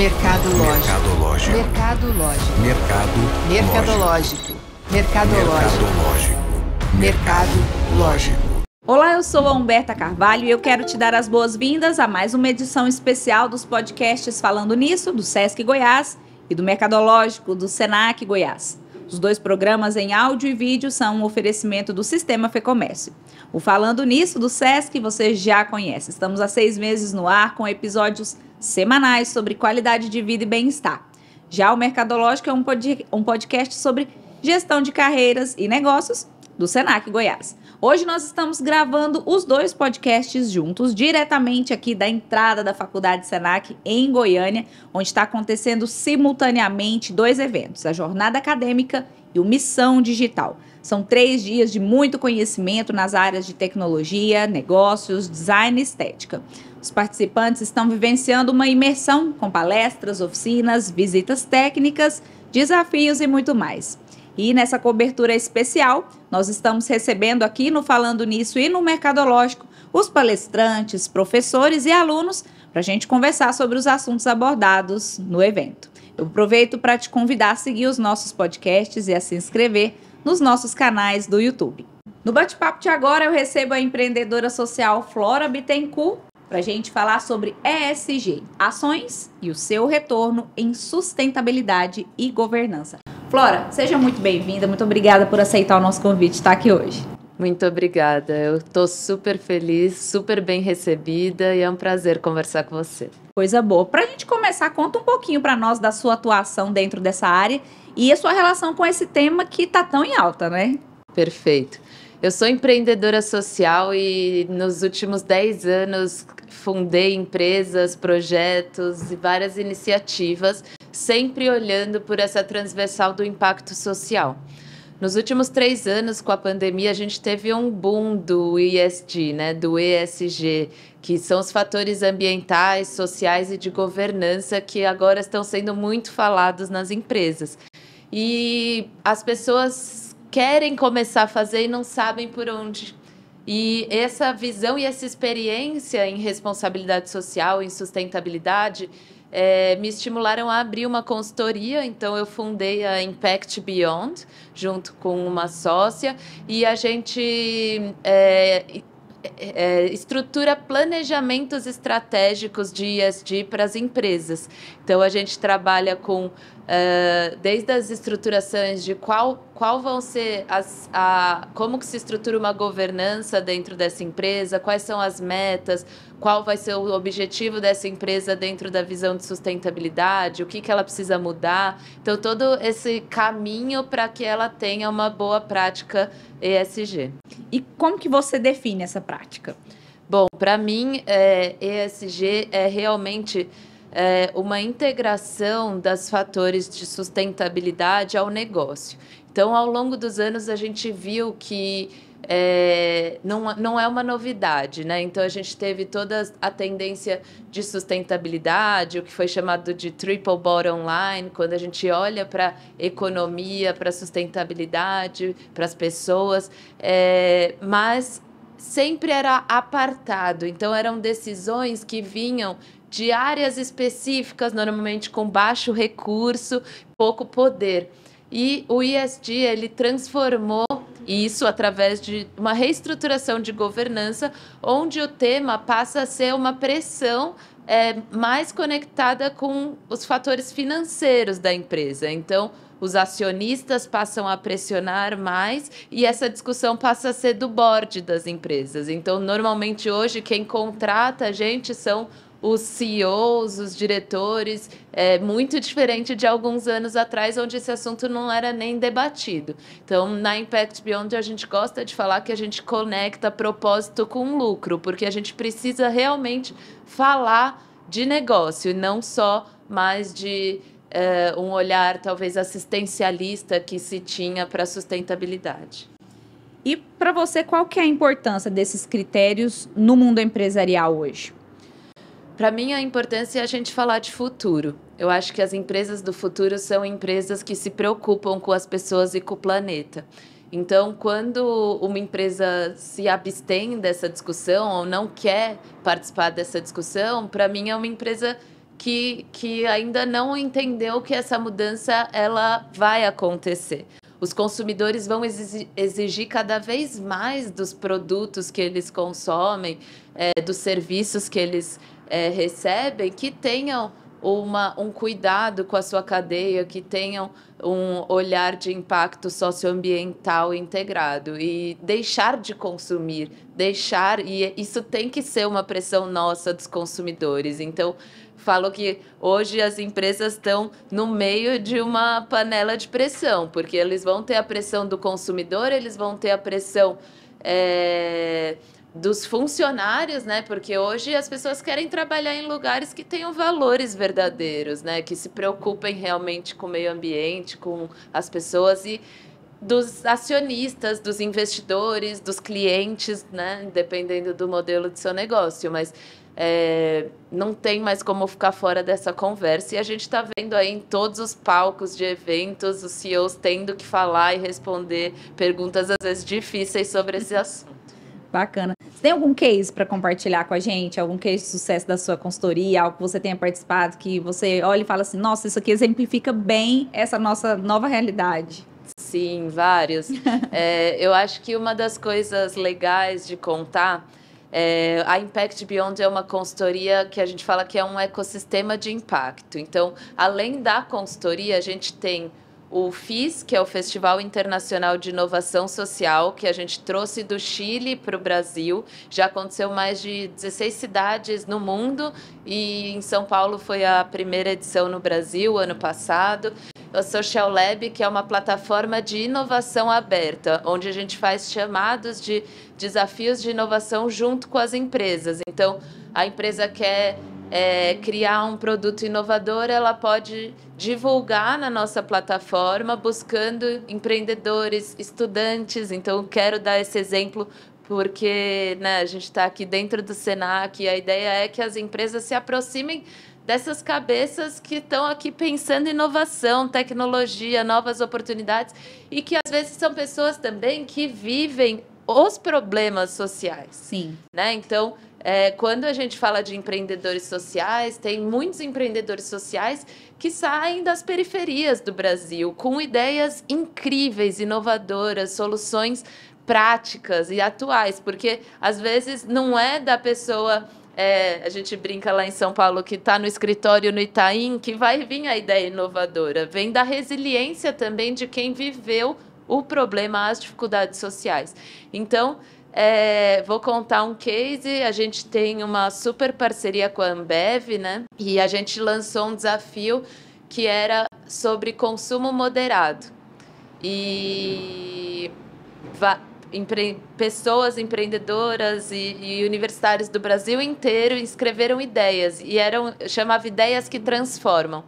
Mercado lógico. Mercado. Lógico. Mercado lógico. Olá, eu sou a Humberta Carvalho e eu quero te dar as boas-vindas a mais uma edição especial dos podcasts Falando Nisso, do Sesc Goiás e do Mercadológico, do Senac Goiás. Os dois programas em áudio e vídeo são um oferecimento do Sistema Fecomércio. O Falando Nisso, do Sesc, você já conhece. Estamos há seis meses no ar com episódios semanais sobre qualidade de vida e bem-estar. Já o Mercadológico é um, pod um podcast sobre gestão de carreiras e negócios do Senac Goiás. Hoje nós estamos gravando os dois podcasts juntos, diretamente aqui da entrada da Faculdade Senac em Goiânia, onde está acontecendo simultaneamente dois eventos: a Jornada Acadêmica e o Missão Digital. São três dias de muito conhecimento nas áreas de tecnologia, negócios, design e estética. Os participantes estão vivenciando uma imersão com palestras, oficinas, visitas técnicas, desafios e muito mais. E nessa cobertura especial, nós estamos recebendo aqui no Falando Nisso e no Mercadológico os palestrantes, professores e alunos para a gente conversar sobre os assuntos abordados no evento. Eu aproveito para te convidar a seguir os nossos podcasts e a se inscrever nos nossos canais do YouTube. No bate-papo de agora, eu recebo a empreendedora social Flora Bittencourt para a gente falar sobre ESG, ações e o seu retorno em sustentabilidade e governança. Flora, seja muito bem-vinda, muito obrigada por aceitar o nosso convite estar aqui hoje. Muito obrigada. Eu estou super feliz, super bem recebida e é um prazer conversar com você. Coisa boa. Para a gente começar, conta um pouquinho para nós da sua atuação dentro dessa área e a sua relação com esse tema que está tão em alta, né? Perfeito. Eu sou empreendedora social e nos últimos 10 anos fundei empresas, projetos e várias iniciativas, sempre olhando por essa transversal do impacto social. Nos últimos três anos, com a pandemia, a gente teve um boom do ESG, né, do ESG, que são os fatores ambientais, sociais e de governança que agora estão sendo muito falados nas empresas. E as pessoas querem começar a fazer e não sabem por onde. E essa visão e essa experiência em responsabilidade social, em sustentabilidade, é, me estimularam a abrir uma consultoria, então eu fundei a Impact Beyond, junto com uma sócia, e a gente é, é, é, estrutura planejamentos estratégicos de ESG para as empresas. Então, a gente trabalha com, uh, desde as estruturações de qual, qual vão ser as, a, como que se estrutura uma governança dentro dessa empresa, quais são as metas, qual vai ser o objetivo dessa empresa dentro da visão de sustentabilidade, o que, que ela precisa mudar. Então, todo esse caminho para que ela tenha uma boa prática ESG. E como que você define essa prática? Bom, para mim, é, ESG é realmente é, uma integração das fatores de sustentabilidade ao negócio. Então, ao longo dos anos, a gente viu que é, não, não é uma novidade, né? Então a gente teve toda a tendência de sustentabilidade, o que foi chamado de triple bottom line, quando a gente olha para economia, para sustentabilidade, para as pessoas, é, mas sempre era apartado. Então eram decisões que vinham de áreas específicas, normalmente com baixo recurso, pouco poder. E o ISD ele transformou e isso através de uma reestruturação de governança, onde o tema passa a ser uma pressão é, mais conectada com os fatores financeiros da empresa. Então, os acionistas passam a pressionar mais e essa discussão passa a ser do board das empresas. Então, normalmente hoje, quem contrata a gente são os CEOs, os diretores, é muito diferente de alguns anos atrás, onde esse assunto não era nem debatido. Então, na Impact Beyond, a gente gosta de falar que a gente conecta propósito com lucro, porque a gente precisa realmente falar de negócio e não só mais de é, um olhar talvez assistencialista que se tinha para a sustentabilidade. E para você, qual que é a importância desses critérios no mundo empresarial hoje? Para mim, a importância é a gente falar de futuro. Eu acho que as empresas do futuro são empresas que se preocupam com as pessoas e com o planeta. Então, quando uma empresa se abstém dessa discussão ou não quer participar dessa discussão, para mim é uma empresa que, que ainda não entendeu que essa mudança ela vai acontecer. Os consumidores vão exigir cada vez mais dos produtos que eles consomem, é, dos serviços que eles é, recebem, que tenham uma, um cuidado com a sua cadeia, que tenham um olhar de impacto socioambiental integrado e deixar de consumir, deixar e isso tem que ser uma pressão nossa dos consumidores. Então, falo que hoje as empresas estão no meio de uma panela de pressão, porque eles vão ter a pressão do consumidor, eles vão ter a pressão é dos funcionários, né? Porque hoje as pessoas querem trabalhar em lugares que tenham valores verdadeiros, né? Que se preocupem realmente com o meio ambiente, com as pessoas e dos acionistas, dos investidores, dos clientes, né? Dependendo do modelo de seu negócio, mas é, não tem mais como ficar fora dessa conversa. E a gente está vendo aí em todos os palcos de eventos os CEOs tendo que falar e responder perguntas às vezes difíceis sobre esse assunto. Bacana. Você tem algum case para compartilhar com a gente? Algum case de sucesso da sua consultoria? Algo que você tenha participado que você olha e fala assim: nossa, isso aqui exemplifica bem essa nossa nova realidade? Sim, vários. é, eu acho que uma das coisas legais de contar. É, a Impact Beyond é uma consultoria que a gente fala que é um ecossistema de impacto. Então, além da consultoria, a gente tem o FIS, que é o Festival Internacional de Inovação Social, que a gente trouxe do Chile para o Brasil. Já aconteceu mais de 16 cidades no mundo e em São Paulo foi a primeira edição no Brasil ano passado. O Social Lab, que é uma plataforma de inovação aberta, onde a gente faz chamados de desafios de inovação junto com as empresas. Então, a empresa quer é, criar um produto inovador, ela pode divulgar na nossa plataforma, buscando empreendedores, estudantes. Então, quero dar esse exemplo porque né, a gente está aqui dentro do Senac e a ideia é que as empresas se aproximem dessas cabeças que estão aqui pensando em inovação, tecnologia, novas oportunidades e que às vezes são pessoas também que vivem os problemas sociais. Sim. Né? Então, é, quando a gente fala de empreendedores sociais, tem muitos empreendedores sociais que saem das periferias do Brasil com ideias incríveis, inovadoras, soluções práticas e atuais, porque às vezes não é da pessoa. É, a gente brinca lá em São Paulo que está no escritório no Itaim, que vai vir a ideia inovadora. Vem da resiliência também de quem viveu o problema, as dificuldades sociais. Então, é, vou contar um case. A gente tem uma super parceria com a Ambev, né? E a gente lançou um desafio que era sobre consumo moderado. E empre pessoas empreendedoras e, e, universitários do Brasil inteiro escreveram ideias e eram chamava ideias que transformam.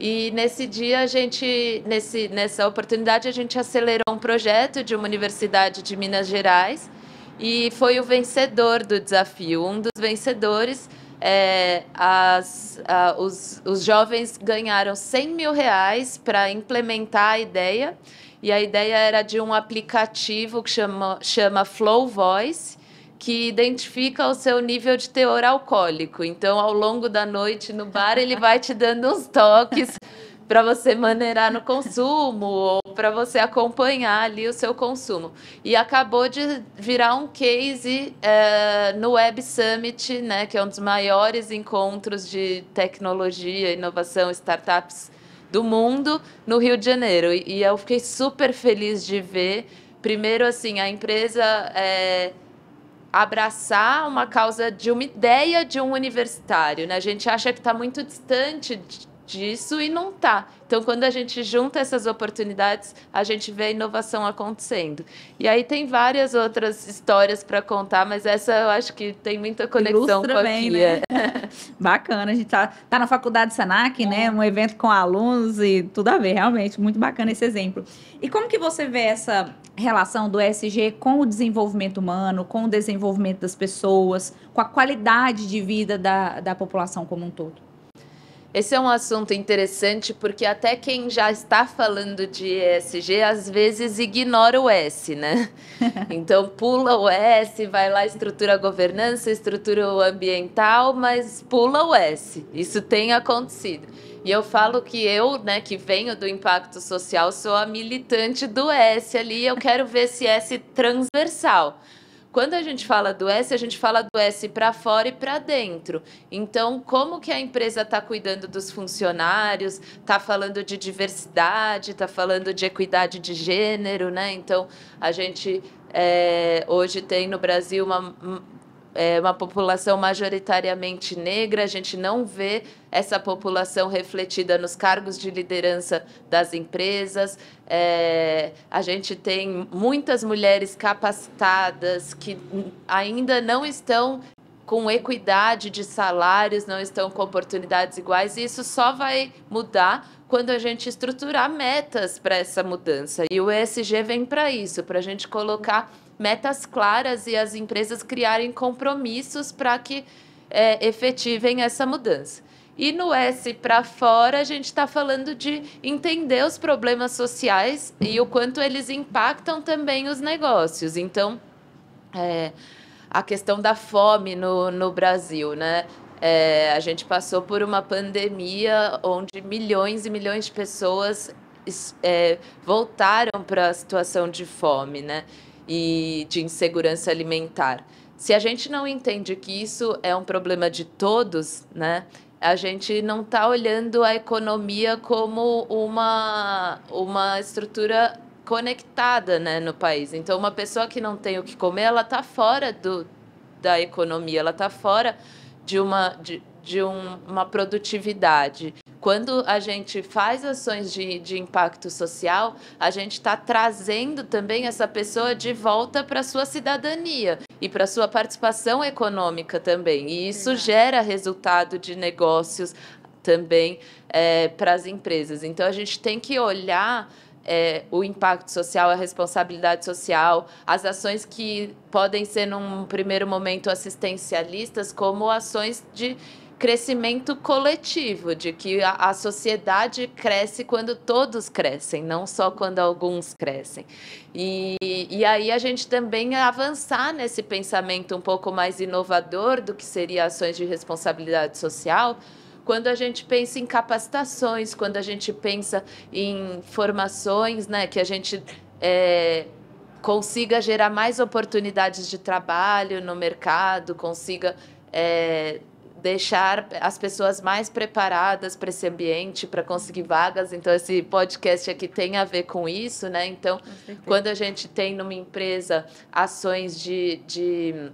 E nesse dia a gente, nesse, nessa oportunidade a gente acelerou um projeto de uma universidade de Minas Gerais e foi o vencedor do desafio. Um dos vencedores, é, as, a, os, os jovens ganharam 100 mil reais para implementar a ideia. E a ideia era de um aplicativo que chama, chama Flow Voice, que identifica o seu nível de teor alcoólico. Então, ao longo da noite no bar, ele vai te dando uns toques para você maneirar no consumo ou para você acompanhar ali o seu consumo. E acabou de virar um case é, no Web Summit, né, que é um dos maiores encontros de tecnologia, inovação, startups do mundo no Rio de Janeiro. E, e eu fiquei super feliz de ver, primeiro, assim, a empresa. É, abraçar uma causa de uma ideia de um universitário. Né? A gente acha que está muito distante de, disso e não tá. Então, quando a gente junta essas oportunidades, a gente vê a inovação acontecendo. E aí tem várias outras histórias para contar, mas essa eu acho que tem muita conexão Ilustra com a bem, Né? bacana, a gente tá, tá na faculdade Senac, né? é. né? Um evento com alunos e tudo a ver, realmente, muito bacana esse exemplo. E como que você vê essa relação do SG com o desenvolvimento humano, com o desenvolvimento das pessoas, com a qualidade de vida da, da população como um todo? Esse é um assunto interessante porque até quem já está falando de ESG às vezes ignora o S, né? Então pula o S, vai lá, estrutura governança, estrutura ambiental, mas pula o S. Isso tem acontecido. E eu falo que eu, né, que venho do impacto social, sou a militante do S ali. Eu quero ver esse S transversal. Quando a gente fala do S, a gente fala do S para fora e para dentro. Então, como que a empresa está cuidando dos funcionários, está falando de diversidade, está falando de equidade de gênero, né? Então, a gente é, hoje tem no Brasil uma é uma população majoritariamente negra, a gente não vê essa população refletida nos cargos de liderança das empresas. É, a gente tem muitas mulheres capacitadas que ainda não estão com equidade de salários, não estão com oportunidades iguais, e isso só vai mudar quando a gente estruturar metas para essa mudança. E o ESG vem para isso, para a gente colocar metas claras e as empresas criarem compromissos para que é, efetivem essa mudança. E no S para fora, a gente está falando de entender os problemas sociais e o quanto eles impactam também os negócios. Então, é, a questão da fome no, no Brasil, né? É, a gente passou por uma pandemia onde milhões e milhões de pessoas é, voltaram para a situação de fome, né? e de insegurança alimentar. Se a gente não entende que isso é um problema de todos, né? A gente não está olhando a economia como uma, uma estrutura conectada né, no país. Então, uma pessoa que não tem o que comer, ela está fora do, da economia, ela está fora de uma, de, de um, uma produtividade quando a gente faz ações de, de impacto social, a gente está trazendo também essa pessoa de volta para sua cidadania e para sua participação econômica também. E isso gera resultado de negócios também é, para as empresas. Então a gente tem que olhar é, o impacto social, a responsabilidade social, as ações que podem ser, num primeiro momento, assistencialistas, como ações de crescimento coletivo, de que a, a, sociedade cresce quando todos crescem, não só quando alguns crescem. E, e aí a gente também avançar nesse pensamento um pouco mais inovador do que seria ações de responsabilidade social, quando a gente pensa em capacitações, quando a gente pensa em formações, né, que a gente é, consiga gerar mais oportunidades de trabalho no mercado, consiga é, deixar as pessoas mais preparadas para esse ambiente, para conseguir vagas. Então, esse podcast aqui tem a ver com isso, né? Então, quando a gente tem numa empresa ações de, de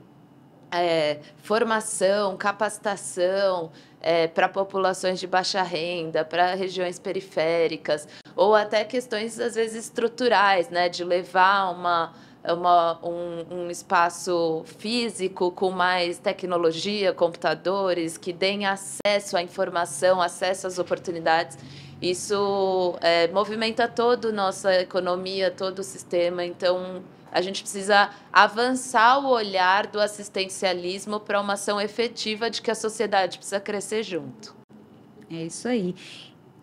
é, formação, capacitação é, para populações de baixa renda, para regiões periféricas, ou até questões, às vezes, estruturais, né? De levar uma uma, um, um, espaço físico com mais tecnologia, computadores, que deem acesso à informação, acesso às oportunidades. Isso é, movimenta toda a nossa economia, todo o sistema. Então, a gente precisa avançar o olhar do assistencialismo para uma ação efetiva de que a sociedade precisa crescer junto. É isso aí.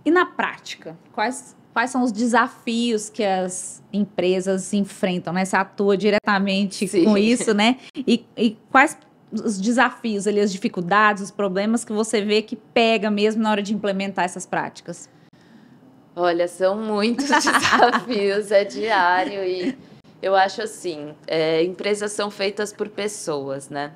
E na prática, quais quais são os desafios que as empresas enfrentam, né? Você atua diretamente Sim. com isso, né? E, e, quais os desafios ali, as dificuldades, os problemas que você vê que pega mesmo na hora de implementar essas práticas? Olha, são muitos desafios, é diário e eu acho assim, é, empresas são feitas por pessoas, né?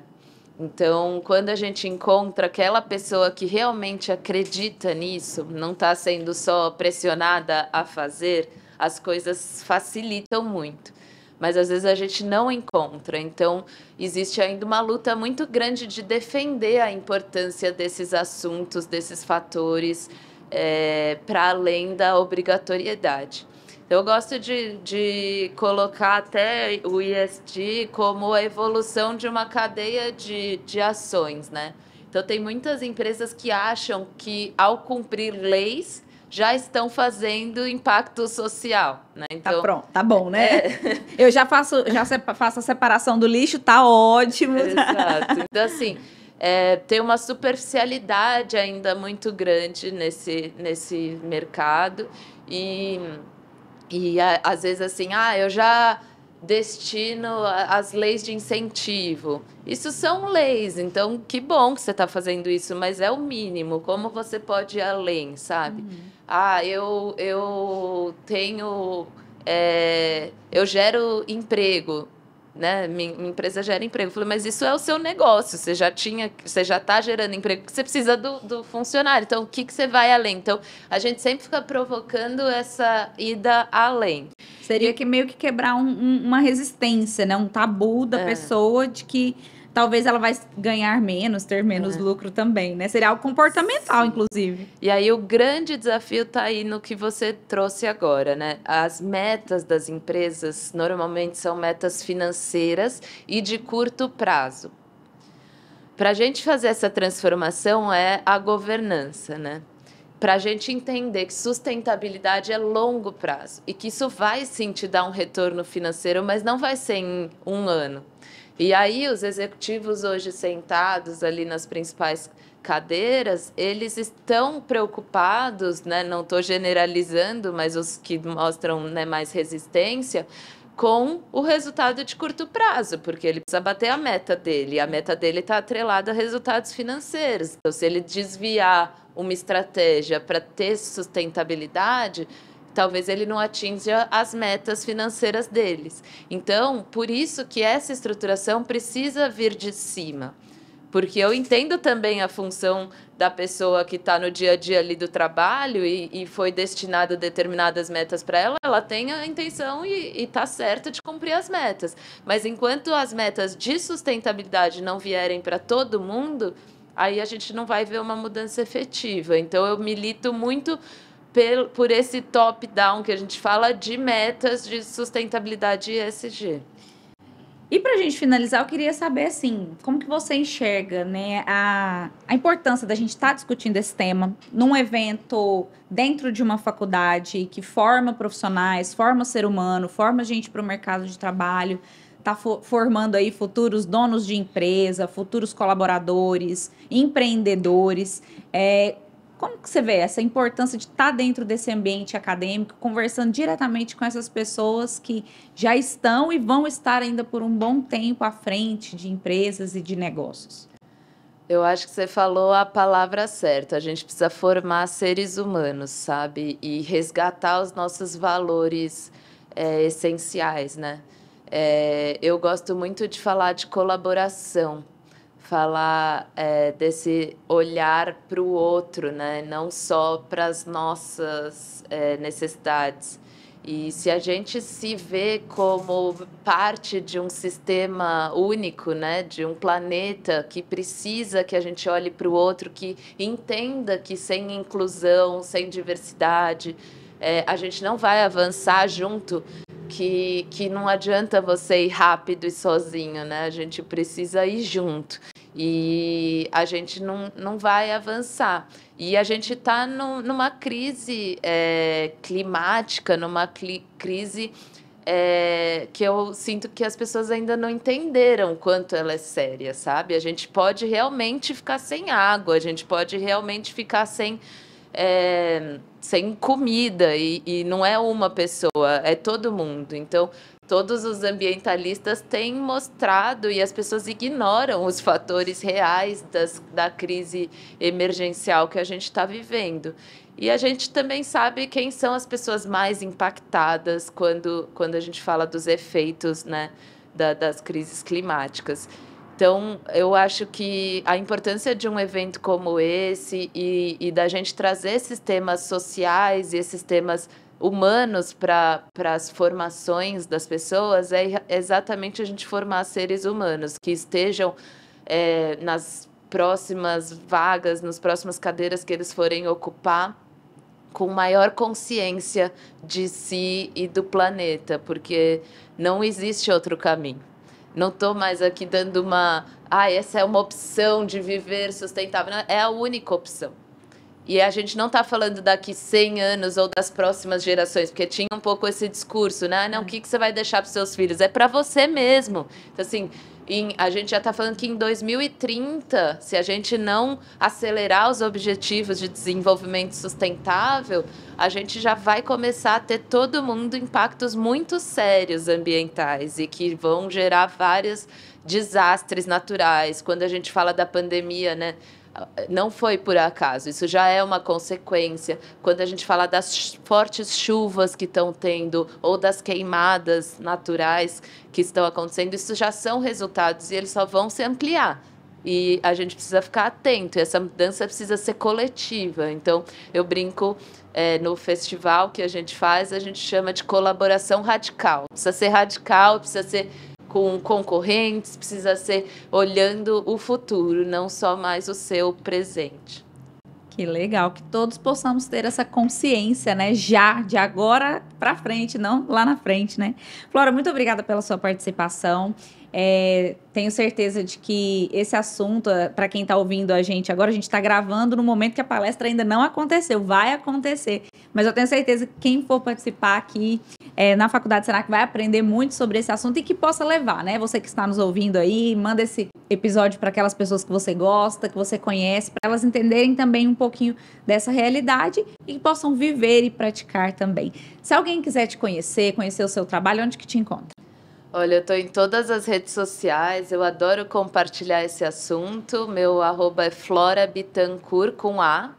Então, quando a gente encontra aquela pessoa que realmente acredita nisso, não está sendo só pressionada a fazer, as coisas facilitam muito. Mas às vezes a gente não encontra. Então, existe ainda uma luta muito grande de defender a importância desses assuntos, desses fatores, é, eh, para além da obrigatoriedade. Eu gosto de, de colocar até o ISD como a evolução de uma cadeia de, de ações, né? Então, tem muitas empresas que acham que, ao cumprir leis, já estão fazendo impacto social, né? Tá então, tá pronto, tá bom, né? É... Eu já faço, já faço a separação do lixo, tá ótimo. Exato. Então, assim, é, tem uma superficialidade ainda muito grande nesse, nesse mercado e... E a, às vezes assim, ah, eu já destino as leis de incentivo. Isso são leis, então que bom que você está fazendo isso, mas é o mínimo. Como você pode ir além, sabe? Uhum. Ah, eu, eu tenho. É, eu gero emprego né, minha, minha empresa gera emprego. Eu falei, mas isso é o seu negócio, você já tinha, você já está gerando emprego, você precisa do, do funcionário. Então, o que, que você vai além? Então, a gente sempre fica provocando essa ida além. Seria e... que meio que quebrar um, um, uma resistência, né? Um tabu da é. pessoa de que talvez ela vai ganhar menos, ter menos é. lucro também, né? Seria algo comportamental, Sim. inclusive. E aí o grande desafio está aí no que você trouxe agora, né? As metas das empresas normalmente são metas financeiras e de curto prazo. Para a gente fazer essa transformação é a governança, né? Para a gente entender que sustentabilidade é longo prazo e que isso vai sim te dar um retorno financeiro, mas não vai ser em um ano e aí os executivos hoje sentados ali nas principais cadeiras, eles estão preocupados, né? não estou generalizando, mas os que mostram né, mais resistência, com o resultado de curto prazo, porque ele precisa bater a meta dele. E a meta dele está atrelada a resultados financeiros. Então, se ele desviar uma estratégia para ter sustentabilidade, talvez ele não atinja as metas financeiras deles. Então, por isso que essa estruturação precisa vir de cima. Porque eu entendo também a função da pessoa que está no dia a dia ali do trabalho e, e foi destinado determinadas metas para ela, ela tem a intenção e está certa de cumprir as metas. Mas enquanto as metas de sustentabilidade não vierem para todo mundo, aí a gente não vai ver uma mudança efetiva. Então eu milito muito por, por esse top-down que a gente fala de metas de sustentabilidade ESG. E para a gente finalizar, eu queria saber assim, como que você enxerga né, a, a importância da gente estar tá discutindo esse tema num evento dentro de uma faculdade que forma profissionais, forma ser humano, forma gente para o mercado de trabalho, está formando aí futuros donos de empresa, futuros colaboradores, empreendedores. É, como que você vê essa importância de estar tá dentro desse ambiente acadêmico, conversando diretamente com essas pessoas que já estão e vão estar ainda por um bom tempo à frente de empresas e de negócios? Eu acho que você falou a palavra certa. A gente precisa formar seres humanos, sabe? E resgatar os nossos valores é, essenciais, né? É, eu gosto muito de falar de colaboração falar é, desse olhar para o outro, né? não só para as nossas é, necessidades. E se a gente se vê como parte de um sistema único, né, de um planeta que precisa que a gente olhe para o outro, que entenda que sem inclusão, sem diversidade, é, a gente não vai avançar junto, que, que não adianta você ir rápido e sozinho, né? A gente precisa ir junto e a gente não, não vai avançar. E a gente está numa crise é, climática, numa cli crise é, que eu sinto que as pessoas ainda não entenderam quanto ela é séria, sabe? A gente pode realmente ficar sem água, a gente pode realmente ficar sem é, sem comida e, e não é uma pessoa, é todo mundo. Então, todos os ambientalistas têm mostrado e as pessoas ignoram os fatores reais das, da crise emergencial que a gente está vivendo. E a gente também sabe quem são as pessoas mais impactadas quando, quando a gente fala dos efeitos né, da, das crises climáticas. Então, eu acho que a importância de um evento como esse e, e da gente trazer esses temas sociais e esses temas humanos para as formações das pessoas é exatamente a gente formar seres humanos que estejam é, nas próximas vagas, nas próximas cadeiras que eles forem ocupar, com maior consciência de si e do planeta, porque não existe outro caminho. Não estou mais aqui dando uma. Ah, essa é uma opção de viver sustentável. Não, é a única opção. E a gente não está falando daqui 100 anos ou das próximas gerações, porque tinha um pouco esse discurso, né? Ah, não, é. o que, que você vai deixar para seus filhos? É para você mesmo. Então, assim, em, a gente já está falando que em 2030, se a gente não acelerar os objetivos de desenvolvimento sustentável, a gente já vai começar a ter todo mundo impactos muito sérios ambientais e que vão gerar vários desastres naturais. Quando a gente fala da pandemia, né? não foi por acaso, isso já é uma consequência. Quando a gente fala das fortes chuvas que estão tendo ou das queimadas naturais que estão acontecendo, isso já são resultados e eles só vão se ampliar. E a gente precisa ficar atento, essa mudança precisa ser coletiva. Então, eu brinco é, no festival que a gente faz, a gente chama de colaboração radical. Precisa ser radical, precisa ser com concorrentes, precisa ser olhando o futuro, não só mais o seu presente. Que legal que todos possamos ter essa consciência, né? Já de agora para frente, não lá na frente, né? Flora, muito obrigada pela sua participação. É, tenho certeza de que esse assunto, eh, para quem está ouvindo a gente agora, a gente está gravando no momento que a palestra ainda não aconteceu, vai acontecer. Mas eu tenho certeza que quem for participar aqui é, na faculdade será que vai aprender muito sobre esse assunto e que possa levar, né? Você que está nos ouvindo aí, manda esse episódio para aquelas pessoas que você gosta, que você conhece, para elas entenderem também um pouquinho dessa realidade e que possam viver e praticar também. Se alguém quiser te conhecer, conhecer o seu trabalho, onde que te encontra? Olha, eu estou em todas as redes sociais, eu adoro compartilhar esse assunto. Meu arroba é florabitancur com A.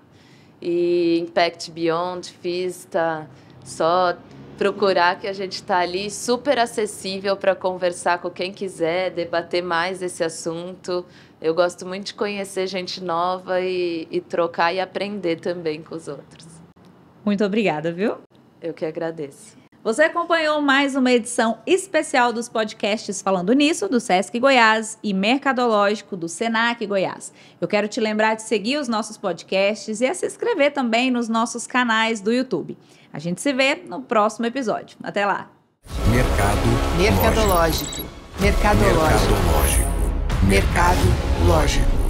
E Impact Beyond, Fista, só procurar que a gente está ali super acessível para conversar com quem quiser, debater mais esse assunto. Eu gosto muito de conhecer gente nova e, e trocar e aprender também com os outros. Muito obrigada, viu? Eu que agradeço. Você acompanhou mais uma edição especial dos podcasts Falando Nisso, do Sesc Goiás e Mercadológico, do Senac Goiás. Eu quero te lembrar de seguir os nossos podcasts e a se inscrever também nos nossos canais do YouTube. A gente se vê no próximo episódio. Até lá. Mercado. Mercadológico. Mercadológico. Mercado lógico. Mercado lógico.